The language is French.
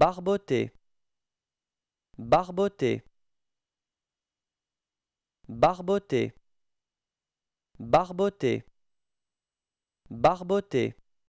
barboter barboter barboter barboter barboter